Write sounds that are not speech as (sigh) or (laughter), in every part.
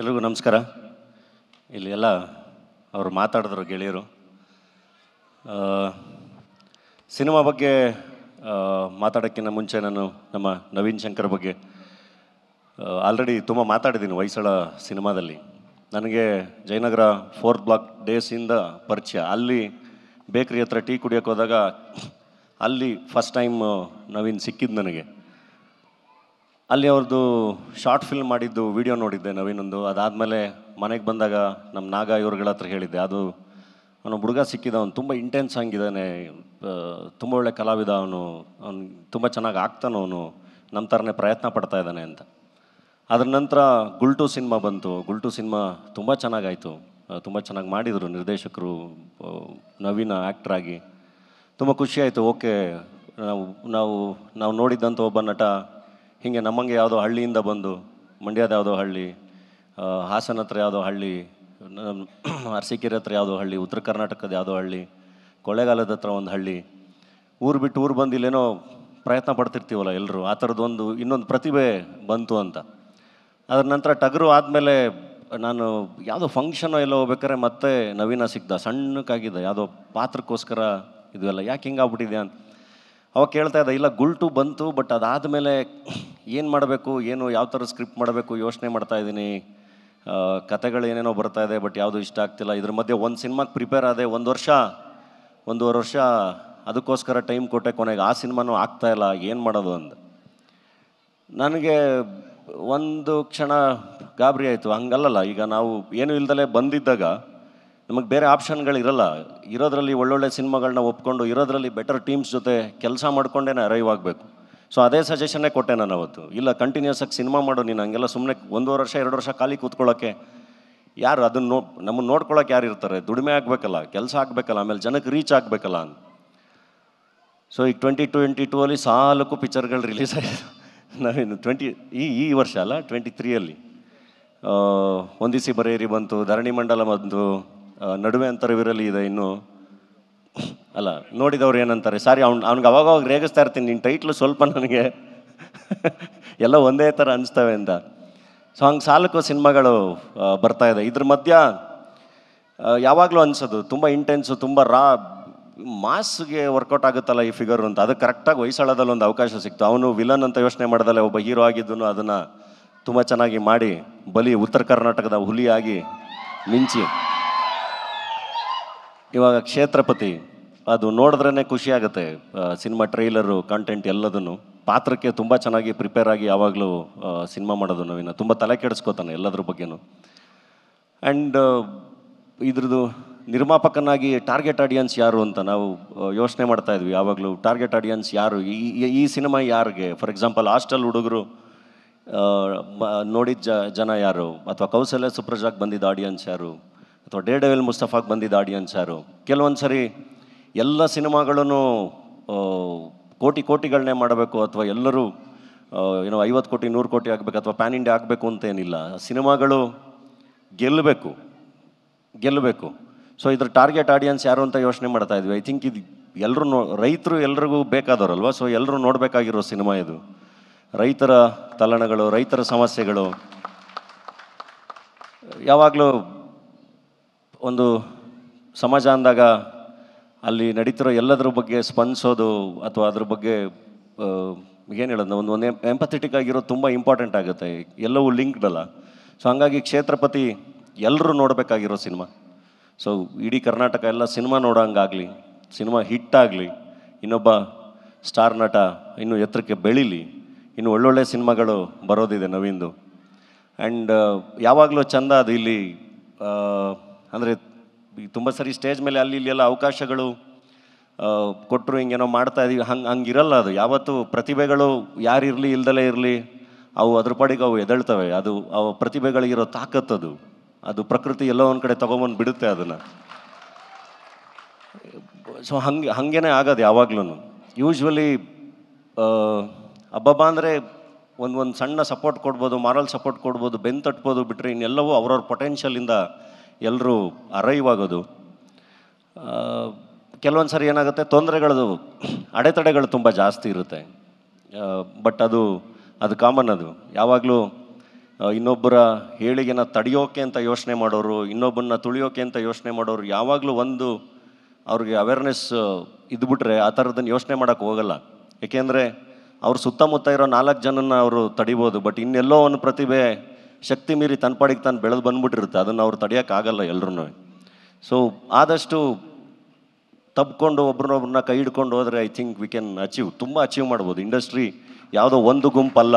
ಎಲ್ರಿಗೂ ನಮಸ್ಕಾರ ಇಲ್ಲಿ ಎಲ್ಲ ಅವರು ಮಾತಾಡಿದ್ರು ಗೆಳೆಯರು ಸಿನಿಮಾ ಬಗ್ಗೆ ಮಾತಾಡೋಕ್ಕಿಂತ ಮುಂಚೆ ನಾನು ನಮ್ಮ ನವೀನ್ ಶಂಕರ್ ಬಗ್ಗೆ ಆಲ್ರೆಡಿ ತುಂಬ ಮಾತಾಡಿದ್ದೀನಿ ಹೊಯ್ಸಳ ಸಿನಿಮಾದಲ್ಲಿ ನನಗೆ ಜಯನಗರ ಫೋರ್ತ್ ಬ್ಲಾಕ್ ಡೇಸಿಂದ ಪರಿಚಯ ಅಲ್ಲಿ ಬೇಕ್ರಿ ಹತ್ರ ಟೀ ಕುಡಿಯೋಕ್ಕೆ ಹೋದಾಗ ಅಲ್ಲಿ ಫಸ್ಟ್ ಟೈಮ್ ನವೀನ್ ಸಿಕ್ಕಿದ್ದು ನನಗೆ ಅಲ್ಲಿ ಅವ್ರದ್ದು ಶಾರ್ಟ್ ಫಿಲ್ಮ್ ಮಾಡಿದ್ದು ವಿಡಿಯೋ ನೋಡಿದ್ದೆ ನವೀನೊಂದು ಅದಾದಮೇಲೆ ಮನೆಗೆ ಬಂದಾಗ ನಮ್ಮ ನಾಗ ಇವ್ರಗಳ ಹತ್ರ ಹೇಳಿದ್ದೆ ಅದು ಅವನು ಹುಡುಗ ಸಿಕ್ಕಿದ ಅವನು ತುಂಬ ಇಂಟೆನ್ಸ್ ಆಗಿದ್ದಾನೆ ತುಂಬ ಒಳ್ಳೆ ಕಲಾವಿದ ಅವನು ಅವನು ತುಂಬ ಚೆನ್ನಾಗಿ ಆಗ್ತಾನೆ ಅವನು ನಮ್ಮ ಥರನೇ ಪ್ರಯತ್ನ ಪಡ್ತಾ ಇದ್ದಾನೆ ಅಂತ ಅದರ ನಂತರ ಗುಲ್ಟು ಸಿನಿಮಾ ಬಂತು ಗುಲ್ಟು ಸಿನಿಮಾ ತುಂಬ ಚೆನ್ನಾಗಾಯಿತು ತುಂಬ ಚೆನ್ನಾಗಿ ಮಾಡಿದರು ನಿರ್ದೇಶಕರು ನವೀನ ಆ್ಯಕ್ಟ್ರಾಗಿ ತುಂಬ ಖುಷಿಯಾಯಿತು ಓಕೆ ನಾವು ನಾವು ನಾವು ನೋಡಿದ್ದಂಥ ಒಬ್ಬ ನಟ ಹೀಗೆ ನಮ್ಮಂಗೆ ಯಾವುದೋ ಹಳ್ಳಿಯಿಂದ ಬಂದು ಮಂಡ್ಯದ ಯಾವುದೋ ಹಳ್ಳಿ ಹಾಸನ ಹತ್ರ ಯಾವುದೋ ಹಳ್ಳಿ ಅರಸೀಕೆರೆ ಹತ್ರ ಯಾವುದೋ ಹಳ್ಳಿ ಉತ್ತರ ಕರ್ನಾಟಕದ ಯಾವುದೋ ಹಳ್ಳಿ ಕೊಳ್ಳೇಗಾಲದ ಹತ್ರ ಒಂದು ಹಳ್ಳಿ ಊರು ಬಿಟ್ಟು ಊರು ಬಂದು ಇಲ್ಲೇನೋ ಪ್ರಯತ್ನ ಪಡ್ತಿರ್ತೀವಲ್ಲ ಎಲ್ಲರೂ ಆ ಥರದ್ದೊಂದು ಇನ್ನೊಂದು ಪ್ರತಿಭೆ ಬಂತು ಅಂತ ಅದರ ನಂತರ ಟಗರು ಆದಮೇಲೆ ನಾನು ಯಾವುದೋ ಫಂಕ್ಷನೋ ಎಲ್ಲ ಹೋಗ್ಬೇಕಾದ್ರೆ ಮತ್ತೆ ನವೀನ ಸಿಗ್ದ ಸಣ್ಣಕ್ಕಾಗಿದ್ದ ಯಾವುದೋ ಪಾತ್ರಕ್ಕೋಸ್ಕರ ಇದು ಎಲ್ಲ ಯಾಕೆ ಹಿಂಗಾಗ್ಬಿಟ್ಟಿದೆ ಅಂತ ಅವಾಗ ಕೇಳ್ತಾ ಇದ್ದ ಇಲ್ಲ ಗುಲ್ಟು ಬಂತು ಬಟ್ ಅದಾದಮೇಲೆ ಏನು ಮಾಡಬೇಕು ಏನು ಯಾವ ಥರ ಸ್ಕ್ರಿಪ್ಟ್ ಮಾಡಬೇಕು ಯೋಚನೆ ಮಾಡ್ತಾ ಇದ್ದೀನಿ ಕತೆಗಳು ಏನೇನೋ ಬರ್ತಾ ಇದೆ ಬಟ್ ಯಾವುದು ಇಷ್ಟ ಆಗ್ತಿಲ್ಲ ಇದ್ರ ಮಧ್ಯೆ ಒಂದು ಸಿನಿಮಾಗೆ ಪ್ರಿಪೇರ್ ಆದೆ ಒಂದು ವರ್ಷ ಒಂದೂವರೆ ವರ್ಷ ಅದಕ್ಕೋಸ್ಕರ ಟೈಮ್ ಕೊಟ್ಟೆ ಕೊನೆಗೆ ಆ ಸಿನಿಮಾನೂ ಆಗ್ತಾಯಿಲ್ಲ ಏನು ಮಾಡೋದು ಅಂದ ನನಗೆ ಒಂದು ಕ್ಷಣ ಗಾಬರಿ ಆಯಿತು ಹಂಗಲ್ಲಲ್ಲ ಈಗ ನಾವು ಏನೂ ಇಲ್ದಲೆ ಬಂದಿದ್ದಾಗ ನಮಗೆ ಬೇರೆ ಆಪ್ಷನ್ಗಳಿರಲ್ಲ ಇರೋದ್ರಲ್ಲಿ ಒಳ್ಳೊಳ್ಳೆ ಸಿನಿಮಾಗಳನ್ನ ಒಪ್ಕೊಂಡು ಇರೋದ್ರಲ್ಲಿ ಬೆಟರ್ ಟೀಮ್ಸ್ ಜೊತೆ ಕೆಲಸ ಮಾಡಿಕೊಂಡೇನೆ ಅರೈವ್ ಆಗಬೇಕು ಸೊ ಅದೇ ಸಜೆಷನ್ನೇ ಕೊಟ್ಟೆ ನಾನು ಅವತ್ತು ಇಲ್ಲ ಕಂಟಿನ್ಯೂಸ್ ಆಗಿ ಸಿನಿಮಾ ಮಾಡೋ ನೀನು ಹಂಗೆಲ್ಲ ಸುಮ್ಮನೆ ಒಂದೂವರೆ ವರ್ಷ ಎರಡು ವರ್ಷ ಖಾಲಿ ಕೂತ್ಕೊಳ್ಳೋಕ್ಕೆ ಯಾರು ಅದನ್ನು ನೋ ನಮ್ಮನ್ನು ನೋಡ್ಕೊಳ್ಳೋಕೆ ಯಾರು ಇರ್ತಾರೆ ದುಡಿಮೆ ಆಗಬೇಕಲ್ಲ ಕೆಲಸ ಆಗಬೇಕಲ್ಲ ಆಮೇಲೆ ಜನಕ್ಕೆ ರೀಚ್ ಆಗಬೇಕಲ್ಲ ಅಂತ ಸೊ ಈಗ ಟ್ವೆಂಟಿ ಟ್ವೆಂಟಿ ಟೂ ಅಲ್ಲಿ ಸಾಲಕ್ಕೂ ಪಿಕ್ಚರ್ಗಳು ರಿಲೀಸ್ ಆಯಿತು ನಾವಿನ್ನು ಟ್ವೆಂಟಿ ಈ ಈ ವರ್ಷ ಅಲ್ಲ ಟ್ವೆಂಟಿ ತ್ರೀಯಲ್ಲಿ ಒಂದಿಸಿ ಬರೇರಿ ಬಂತು ಧರಣಿ ಮಂಡಲ ಬಂತು ನಡುವೆ ಅಂತರವಿರಲಿ ಇದೆ ಇನ್ನು ಅಲ್ಲ ನೋಡಿದವ್ರು ಏನಂತಾರೆ ಸಾರಿ ಅವ್ನು ಅವ್ನಿಗೆ ಅವಾಗ ಅವಾಗ ರೇಗಿಸ್ತಾ ಇರ್ತೀನಿ ನಿನ್ನ ಟೈಟ್ಲು ಸ್ವಲ್ಪ ನನಗೆ (laughs) ಎಲ್ಲ ಒಂದೇ ಥರ ಅನಿಸ್ತವೆ ಅಂತ ಸೊ ಹಂಗೆ ಸಾಲಕ್ಕೂ ಸಿನಿಮಾಗಳು ಬರ್ತಾ ಇದೆ ಇದ್ರ ಮಧ್ಯ ಯಾವಾಗಲೂ ಅನಿಸೋದು ತುಂಬ ಇಂಟೆನ್ಸು ತುಂಬ ರಾ ಮಾಸ್ಗೆ ವರ್ಕೌಟ್ ಆಗುತ್ತಲ್ಲ ಈ ಫಿಗರ್ ಅಂತ ಅದು ಕರೆಕ್ಟಾಗಿ ವಯಸ್ಸಳದಲ್ಲಿ ಒಂದು ಅವಕಾಶ ಸಿಕ್ತು ಅವನು ವಿಲನ್ ಅಂತ ಯೋಚನೆ ಮಾಡಿದಲ್ಲ ಒಬ್ಬ ಹೀರೋ ಆಗಿದ್ದನು ಅದನ್ನು ತುಂಬ ಚೆನ್ನಾಗಿ ಮಾಡಿ ಬಲಿ ಉತ್ತರ ಕರ್ನಾಟಕದ ಹುಲಿಯಾಗಿ ಮಿಂಚಿ ಇವಾಗ ಕ್ಷೇತ್ರಪತಿ ಅದು ನೋಡಿದ್ರೇ ಖುಷಿ ಆಗುತ್ತೆ ಸಿನಿಮಾ ಟ್ರೈಲರು ಕಂಟೆಂಟ್ ಎಲ್ಲದನ್ನು ಪಾತ್ರಕ್ಕೆ ತುಂಬ ಚೆನ್ನಾಗಿ ಪ್ರಿಪೇರ್ ಆಗಿ ಯಾವಾಗಲೂ ಸಿನಿಮಾ ಮಾಡೋದು ನವೀನ ತುಂಬ ತಲೆ ಕೆಡಿಸ್ಕೋತಾನೆ ಎಲ್ಲದ್ರ ಬಗ್ಗೆನೂ ಆ್ಯಂಡ್ ಇದ್ರದ್ದು ನಿರ್ಮಾಪಕನಾಗಿ ಟಾರ್ಗೆಟ್ ಆಡಿಯನ್ಸ್ ಯಾರು ಅಂತ ನಾವು ಯೋಚನೆ ಮಾಡ್ತಾ ಇದ್ವಿ ಯಾವಾಗಲೂ ಟಾರ್ಗೆಟ್ ಆಡಿಯನ್ಸ್ ಯಾರು ಈ ಈ ಸಿನಿಮಾ ಯಾರಿಗೆ ಫಾರ್ ಎಕ್ಸಾಂಪಲ್ ಹಾಸ್ಟೆಲ್ ಹುಡುಗರು ನೋಡಿದ ಜ ಜನ ಯಾರು ಅಥವಾ ಕೌಶಲ್ಯ ಸುಪ್ರಜಾಕ್ ಬಂದಿದ್ದ ಆಡಿಯನ್ಸ್ ಯಾರು ಅಥವಾ ಡೇ ಡೆವೆಲ್ ಮುಸ್ತಫಾಕ್ ಬಂದಿದ್ದ ಆಡಿಯನ್ಸ್ ಯಾರು ಕೆಲವೊಂದು ಸರಿ ಎಲ್ಲ ಸಿನಿಮಾಗಳನ್ನು ಕೋಟಿ ಕೋಟಿಗಳನ್ನೇ ಮಾಡಬೇಕು ಅಥವಾ ಎಲ್ಲರೂ ಏನೋ ಐವತ್ತು ಕೋಟಿ ನೂರು ಕೋಟಿ ಆಗಬೇಕು ಅಥವಾ ಪ್ಯಾನ್ ಇಂಡಿಯಾ ಆಗಬೇಕು ಅಂತೇನಿಲ್ಲ ಸಿನಿಮಾಗಳು ಗೆಲ್ಲಬೇಕು ಗೆಲ್ಲಬೇಕು ಸೊ ಇದ್ರ ಟಾರ್ಗೆಟ್ ಆಡಿಯನ್ಸ್ ಯಾರು ಅಂತ ಯೋಚನೆ ಮಾಡ್ತಾ ಇದ್ವಿ ಐ ಥಿಂಕ್ ಇದು ಎಲ್ಲರೂ ನೋ ರೈತರು ಎಲ್ರಿಗೂ ಬೇಕಾದವರಲ್ವ ಸೊ ಎಲ್ಲರೂ ನೋಡಬೇಕಾಗಿರೋ ಸಿನಿಮಾ ಇದು ರೈತರ ತಲ್ಲಣಗಳು ರೈತರ ಸಮಸ್ಯೆಗಳು ಯಾವಾಗಲೂ ಒಂದು ಸಮಾಜ ಅಂದಾಗ ಅಲ್ಲಿ ನಡೀತಿರೋ ಎಲ್ಲದರ ಬಗ್ಗೆ ಸ್ಪಂದಿಸೋದು ಅಥವಾ ಅದ್ರ ಬಗ್ಗೆ ಏನು ಹೇಳೋದು ಒಂದು ಒಂದು ಎಂಪಥೆಟಿಕ್ ಆಗಿರೋದು ತುಂಬ ಇಂಪಾರ್ಟೆಂಟ್ ಆಗುತ್ತೆ ಎಲ್ಲವೂ ಲಿಂಕ್ಡ್ ಅಲ್ಲ ಸೊ ಹಂಗಾಗಿ ಕ್ಷೇತ್ರಪತಿ ಎಲ್ಲರೂ ನೋಡಬೇಕಾಗಿರೋ ಸಿನಿಮಾ ಸೊ ಇಡೀ ಕರ್ನಾಟಕ ಎಲ್ಲ ಸಿನಿಮಾ ನೋಡೋಂಗಾಗಲಿ ಸಿನಿಮಾ ಹಿಟ್ಟಾಗಲಿ ಇನ್ನೊಬ್ಬ ಸ್ಟಾರ್ ನಟ ಇನ್ನೂ ಎತ್ತರಕ್ಕೆ ಬೆಳೀಲಿ ಇನ್ನು ಒಳ್ಳೊಳ್ಳೆ ಸಿನಿಮಾಗಳು ಬರೋದಿದೆ ನವೀಂದು ಆ್ಯಂಡ್ ಯಾವಾಗಲೂ ಚಂದ ಅದು ಇಲ್ಲಿ ಅಂದರೆ ತುಂಬ ಸರಿ ಸ್ಟೇಜ್ ಮೇಲೆ ಅಲ್ಲಿ ಇಲ್ಲಿ ಎಲ್ಲ ಅವಕಾಶಗಳು ಕೊಟ್ಟರು ಹಿಂಗೇನೋ ಮಾಡ್ತಾ ಇದೀವಿ ಹಂಗೆ ಇರಲ್ಲ ಅದು ಯಾವತ್ತು ಪ್ರತಿಭೆಗಳು ಯಾರಿರಲಿ ಇಲ್ದಲೇ ಇರಲಿ ಅವು ಅದ್ರ ಪಾಡಿಗೆ ಅವು ಎದಳ್ತವೆ ಅದು ಅವು ಪ್ರತಿಭೆಗಳಿಗಿರೋ ತಾಕತ್ತು ಅದು ಅದು ಪ್ರಕೃತಿ ಎಲ್ಲೋ ಒಂದು ಕಡೆ ತೊಗೊಂಬಂದು ಬಿಡುತ್ತೆ ಅದನ್ನು ಸೊ ಹಂಗೆ ಹಾಗೇನೆ ಆಗೋದು ಯಾವಾಗ್ಲೂ ಯೂಶ್ವಲಿ ಹಬ್ಬಬ್ಬ ಅಂದರೆ ಒಂದು ಒಂದು ಸಣ್ಣ ಸಪೋರ್ಟ್ ಕೊಡ್ಬೋದು ಮಾರಲ್ ಸಪೋರ್ಟ್ ಕೊಡ್ಬೋದು ಬೆನ್ ತಟ್ಬೋದು ಬಿಟ್ಟರೆ ಇನ್ನೆಲ್ಲವೂ ಅವ್ರವ್ರ ಪೊಟೆನ್ಷಿಯಲಿಂದ ಎಲ್ಲರೂ ಅರೈವ್ ಆಗೋದು ಕೆಲವೊಂದು ಸರಿ ಏನಾಗುತ್ತೆ ತೊಂದರೆಗಳದು ಅಡೆತಡೆಗಳು ತುಂಬ ಜಾಸ್ತಿ ಇರುತ್ತೆ ಬಟ್ ಅದು ಅದು ಕಾಮನ್ ಅದು ಯಾವಾಗಲೂ ಇನ್ನೊಬ್ಬರ ಹೇಳಿಗೆನ ತಡೆಯೋಕೆ ಅಂತ ಯೋಚನೆ ಮಾಡೋರು ಇನ್ನೊಬ್ಬರನ್ನ ತುಳಿಯೋಕೆ ಅಂತ ಯೋಚನೆ ಮಾಡೋರು ಯಾವಾಗಲೂ ಒಂದು ಅವ್ರಿಗೆ ಅವೇರ್ನೆಸ್ ಇದ್ಬಿಟ್ರೆ ಆ ಥರದನ್ನು ಯೋಚನೆ ಮಾಡೋಕ್ಕೆ ಹೋಗಲ್ಲ ಏಕೆಂದರೆ ಅವ್ರ ಸುತ್ತಮುತ್ತ ಇರೋ ನಾಲ್ಕು ಜನನ ಅವರು ತಡಿಬೋದು ಬಟ್ ಇನ್ನೆಲ್ಲೋ ಒಂದು ಪ್ರತಿಭೆ ಶಕ್ತಿ ಮೀರಿ ತನ್ನ ಪಾಡಿಗೆ ತಾನು ಬೆಳೆದು ಬಂದ್ಬಿಟ್ಟಿರುತ್ತೆ ಅದನ್ನು ಅವ್ರು ತಡೆಯೋಕ್ಕಾಗಲ್ಲ ಎಲ್ಲರೂ ಸೊ ಆದಷ್ಟು ತಬ್ಕೊಂಡು ಒಬ್ರನ್ನೊಬ್ರನ್ನ ಕೈ ಹಿಡ್ಕೊಂಡು ಹೋದರೆ I think we can achieve ತುಂಬ ಅಚೀವ್ ಮಾಡ್ಬೋದು ಇಂಡಸ್ಟ್ರಿ ಯಾವುದೋ ಒಂದು ಗುಂಪಲ್ಲ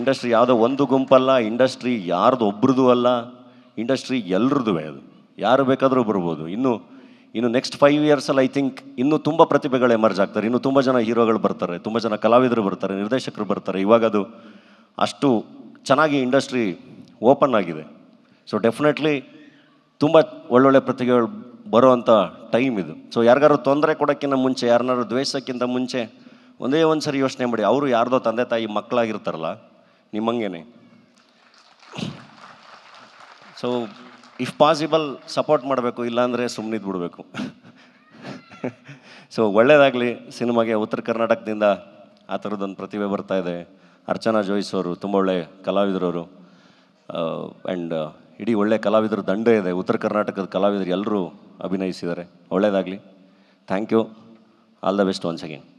ಇಂಡಸ್ಟ್ರಿ ಯಾವುದೋ ಒಂದು ಗುಂಪಲ್ಲ ಇಂಡಸ್ಟ್ರಿ ಯಾರ್ದು ಒಬ್ರದ್ದು ಅಲ್ಲ ಇಂಡಸ್ಟ್ರಿ ಎಲ್ರದ್ದು ಅದು ಯಾರು ಬೇಕಾದರೂ ಬರ್ಬೋದು ಇನ್ನು ಇನ್ನು ನೆಕ್ಸ್ಟ್ ಫೈವ್ ಇಯರ್ಸಲ್ಲಿ ಐ ಥಿಂಕ್ ಇನ್ನೂ ತುಂಬ ಪ್ರತಿಭೆಗಳು ಎಮರ್ಜ್ ಆಗ್ತಾರೆ ಇನ್ನೂ ತುಂಬ ಜನ ಹೀರೋಗಳು ಬರ್ತಾರೆ ತುಂಬ ಜನ ಕಲಾವಿದರು ಬರ್ತಾರೆ ನಿರ್ದೇಶಕರು ಬರ್ತಾರೆ ಇವಾಗ ಅದು ಅಷ್ಟು ಚೆನ್ನಾಗಿ ಇಂಡಸ್ಟ್ರಿ ಓಪನ್ ಆಗಿದೆ ಸೊ ಡೆಫಿನೆಟ್ಲಿ ತುಂಬ ಒಳ್ಳೊಳ್ಳೆ ಪ್ರತಿಭೆಗಳು ಬರುವಂಥ ಟೈಮ್ ಇದು ಸೊ ಯಾರಿಗಾರು ತೊಂದರೆ ಕೊಡೋಕ್ಕಿಂತ ಮುಂಚೆ ಯಾರನ್ನಾರು ದ್ವೇಷಕ್ಕಿಂತ ಮುಂಚೆ ಒಂದೇ ಒಂದು ಸರಿ ಯೋಚನೆ ಮಾಡಿ ಅವರು ಯಾರ್ದೋ ತಂದೆ ತಾಯಿ ಮಕ್ಕಳಾಗಿರ್ತಾರಲ್ಲ ನಿಮ್ಮಂಗೇನೆ ಸೊ ಇಫ್ ಪಾಸಿಬಲ್ ಸಪೋರ್ಟ್ ಮಾಡಬೇಕು ಇಲ್ಲಾಂದರೆ ಸುಮ್ಮನಿದ್ದು ಬಿಡಬೇಕು ಸೊ ಒಳ್ಳೆಯದಾಗಲಿ ಸಿನಿಮಾಗೆ ಉತ್ತರ ಕರ್ನಾಟಕದಿಂದ ಆ ಥರದ್ದೊಂದು ಪ್ರತಿಭೆ ಬರ್ತಾ ಇದೆ ಅರ್ಚನಾ ಜೋಯಿಸ್ ಅವರು ತುಂಬ ಒಳ್ಳೆ ಕಲಾವಿದರವರು ಆ್ಯಂಡ್ ಇಡೀ ಒಳ್ಳೆ ಕಲಾವಿದರ ದಂಡೇ ಇದೆ ಉತ್ತರ ಕರ್ನಾಟಕದ ಕಲಾವಿದರು ಎಲ್ಲರೂ ಅಭಿನಯಿಸಿದ್ದಾರೆ ಒಳ್ಳೆಯದಾಗಲಿ thank you all the best once again